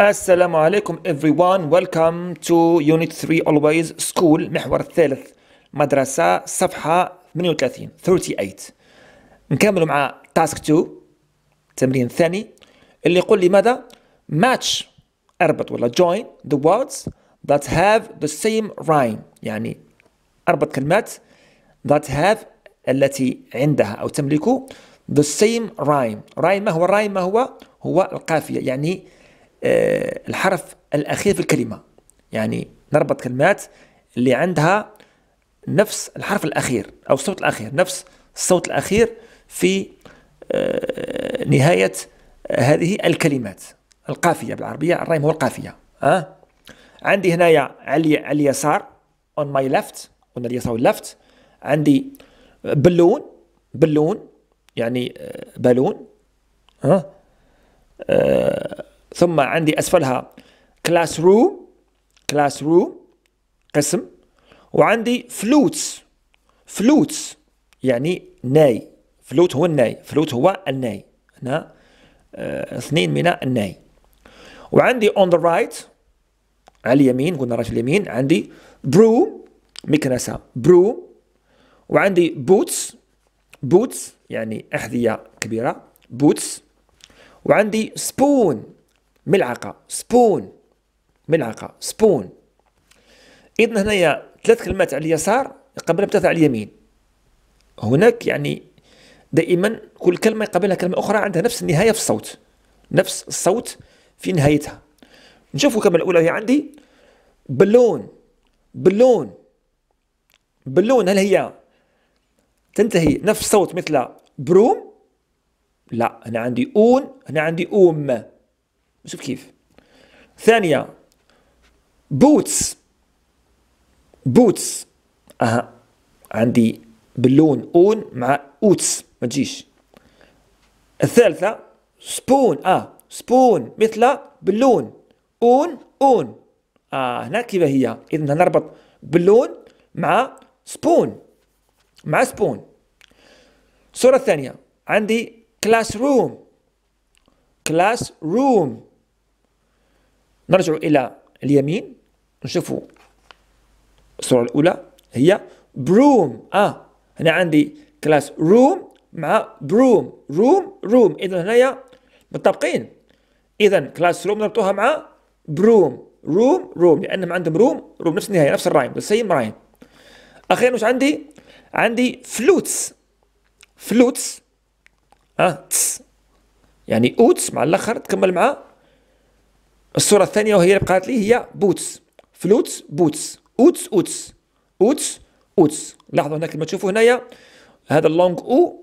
السلام عليكم everyone welcome to unit 3 always school محور الثالث مدرسة صفحة 38 38 نكمل مع task 2 التمرين الثاني اللي يقول لي ماذا match اربط ولا join the words that have the same rhyme يعني اربط كلمات that have التي عندها او تملك the same rhyme rhyme ما هو rhyme ما هو هو القافية يعني آه، الحرف الأخير في الكلمة يعني نربط كلمات اللي عندها نفس الحرف الأخير أو الصوت الأخير نفس الصوت الأخير في آه، نهاية هذه الكلمات القافية بالعربية الرايم هو القافية ها عندي هنايا على اليسار on my left قلنا اليسار واللفت عندي بلون بلون يعني آه، بالون ها ثم عندي أسفلها كلاس روم كلاس روم قسم وعندي فلوتس فلوتس يعني ناي فلوت هو الناي فلوت هو الناي هنا آه، اثنين من الناي وعندي اون ذا رايت على اليمين قلنا راجل اليمين عندي برو مكنسة برو وعندي بوتس بوتس يعني أحذية كبيرة بوتس وعندي سبون ملعقه سبون ملعقه سبون اذن هنايا ثلاث كلمات على اليسار يقابلها بثلاثه على اليمين هناك يعني دائما كل كلمه يقابلها كلمه اخرى عندها نفس النهايه في الصوت نفس الصوت في نهايتها نشوفوا كما الاولى هي عندي بلون بلون بلون هل هي تنتهي نفس صوت مثل بروم لا أنا عندي اون هنا عندي اوم شوف كيف ثانيه بوتس بوتس اها عندي باللون اون مع اوتس ما تجيش الثالثه سبون اه سبون مثل باللون اون اون اه هنا كيف هي اذا نربط باللون مع سبون مع سبون الصوره الثانيه عندي كلاس روم كلاس روم نرجع إلى اليمين نشوفوا الصورة الأولى هي بروم آه هنا عندي كلاس روم مع بروم روم روم إذا هنايا متطابقين إذا كلاس روم نربطوها مع بروم روم روم لأنهم عندهم روم روم نفس النهاية نفس الرايم سيم رايم أخيرا واش عندي عندي فلوتس فلوتس آه تس يعني أوتس مع الآخر تكمل مع الصوره الثانيه وهي اللي بقات لي هي بوتس فلوتس بوتس اوتس اوتس اوتس اوتس لاحظوا هنا كما تشوفوا هنايا هذا اللونج او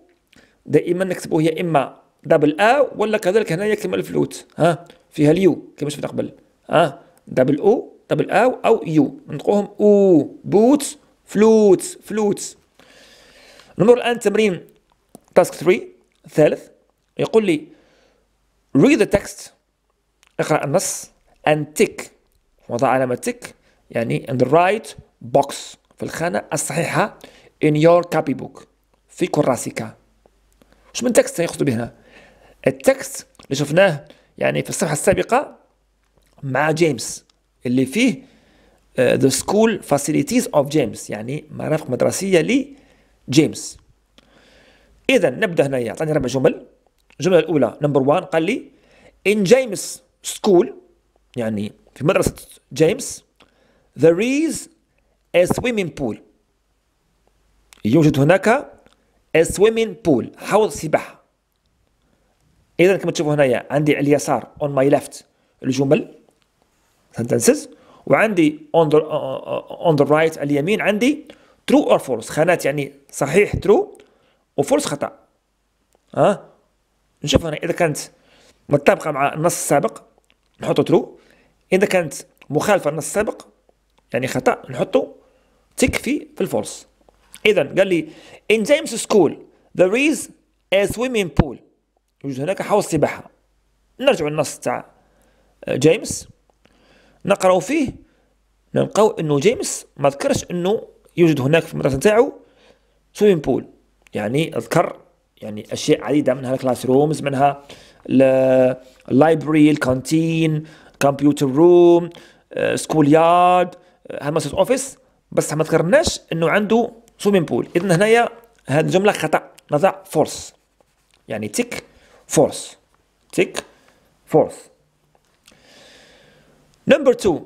دائما نكتبوا يا اما دبل او ولا كذلك هنايا كما الفلوت ها فيها اليو كما شفنا قبل ها دبل او دبل او او يو نطقوهم او بوتس فلوتس فلوتس نمر الان تمرين تاسك 3 الثالث يقول لي read the text اقرأ النص and تيك وضع علامة تيك يعني in the right box في الخانة الصحيحة in your book في كراسك شو من تكست يقصد بها التكست اللي شفناه يعني في الصفحة السابقة مع جيمس اللي فيه ذا سكول فاسيليتيز اوف جيمس يعني مرافق مدرسية لجيمس إذا نبدأ هنا يعطيني ربع جمل الجملة الأولى نمبر 1 قال لي in James school يعني في مدرسة جيمس there is a swimming pool يوجد هناك a swimming pool حوض سباحة إذا كما تشوفوا هنايا عندي على اليسار on my left الجمل sentences وعندي on the, uh, on the right على اليمين عندي true or false خانات يعني صحيح true وفولس خطأ ها أه؟ نشوف هنا إذا كانت متطابقة مع النص السابق نحطو ترو اذا كانت مخالفه للنص السابق يعني خطا نحطو تك في في الفولس اذا قال لي in James school there is a swimming pool يوجد هناك حوض سباحه نرجع للنص تاع جيمس آه، نقراو فيه نلقاو انه جيمس ما ذكرش انه يوجد هناك في المدرسه تاعو سويمين بول يعني اذكر يعني اشياء عديده منها الكلاس رومز منها اللايبرري الكانتين كمبيوتر روم سكول يارد هالمسج اوفيس بس ما ذكرناش انه عنده سويمين بول اذا هنايا هذه الجمله خطا نضع فورس يعني تيك فورس تيك فورس نمبر 2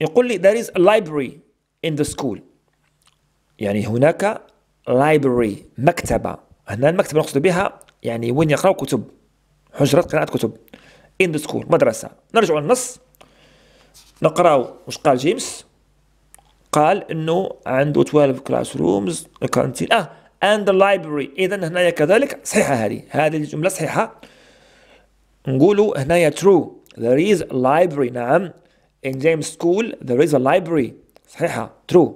يقول لي there is a library in the school يعني هناك library مكتبة هنا المكتبة نقصد بها يعني وين يقرأوا كتب حجرات قراءة كتب ان سكول مدرسة نرجع للنص نقراو واش قال جيمس قال انه عنده 12 كلاس رومز كانتين اه اند لايبرري اذا هنايا كذلك صحيحه هذه هذه الجمله صحيحه نقولوا هنايا ترو there is a library نعم in James school there is a library صحيحه true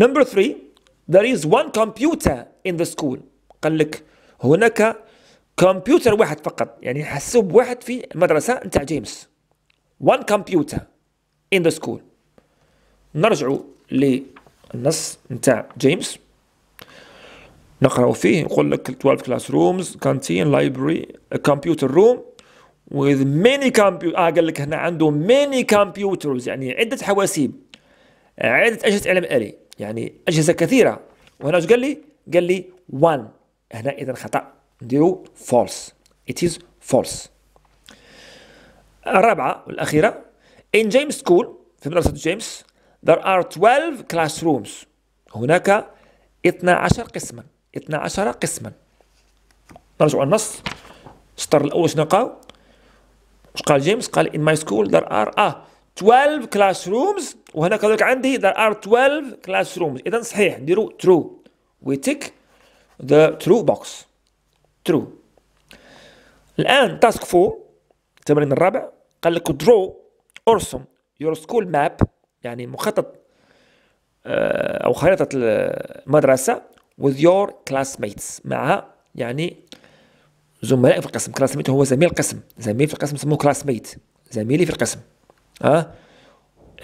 number three there is one computer in the school قال لك هناك كمبيوتر واحد فقط يعني حاسوب واحد في المدرسة نتاع جيمس وان كمبيوتر ان ذا سكول نرجعوا للنص نتاع جيمس نقرأ فيه يقول لك 12 كلاس رومز كانتين لايبرري كمبيوتر روم room with many computer اه قال لك هنا عنده many computers يعني عدة حواسيب عدة أجهزة إعلام آلي يعني أجهزة كثيرة وهنا قال لي؟ قال لي one هنا إذا خطأ نديرو فولس ات از فولس الرابعه والاخيره ان جيمس سكول في مدرسه جيمس ذير ار 12 classrooms هناك 12 قسما 12 قسما نرجع النص السطر الاول شنو قال واش قال جيمس قال ان ماي سكول ذير ار آه, 12 classrooms وهنا كذلك عندي ذير ار 12 classrooms اذا صحيح نديرو ترو وي تيك ذا ترو بوكس ترو الان تاسك فو التمرين الرابع قال لك درو ارسم يور سكول ماب يعني مخطط آه، او خريطه المدرسه with your classmates مع يعني زملاء في القسم كلاسميت هو زميل القسم زميل في القسم سموه كلاسميت زميلي في القسم ها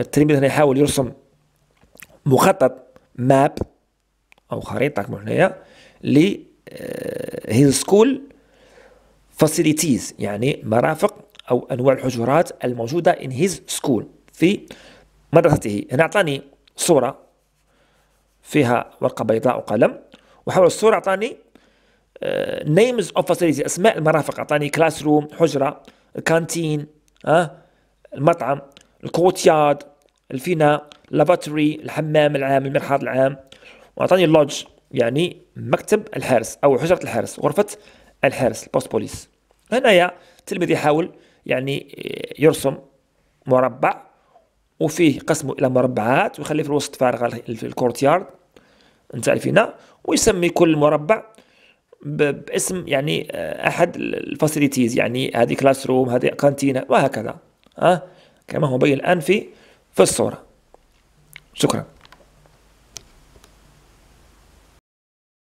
التلميذ هنا يحاول يرسم مخطط ماب او خريطه كما هنايا هيل سكول فاسيليتيز يعني مرافق او انواع الحجرات الموجوده ان هيز سكول في مدرسته هنا اعطاني صوره فيها ورقه بيضاء وقلم وحول الصوره اعطاني نيمز اوف فاسيليتيز اسماء المرافق اعطاني كلاس روم حجره كانتين أه؟ المطعم الكوتياد الفناء لافاتوري الحمام العام المرحاض العام واعطاني اللوج يعني مكتب الحارس او حجره الحارس غرفه الحارس البوست بوليس هنايا التلميذ يحاول يعني آه، يرسم مربع وفيه قسمه الى مربعات ويخلي في الوسط فارغه في الكورتيارد انت عارفينها ويسمي كل مربع باسم يعني آه، احد الفاسيليتيز يعني هذه كلاس روم هذه كانتينا وهكذا ها كما هو مبين الان في في الصوره شكرا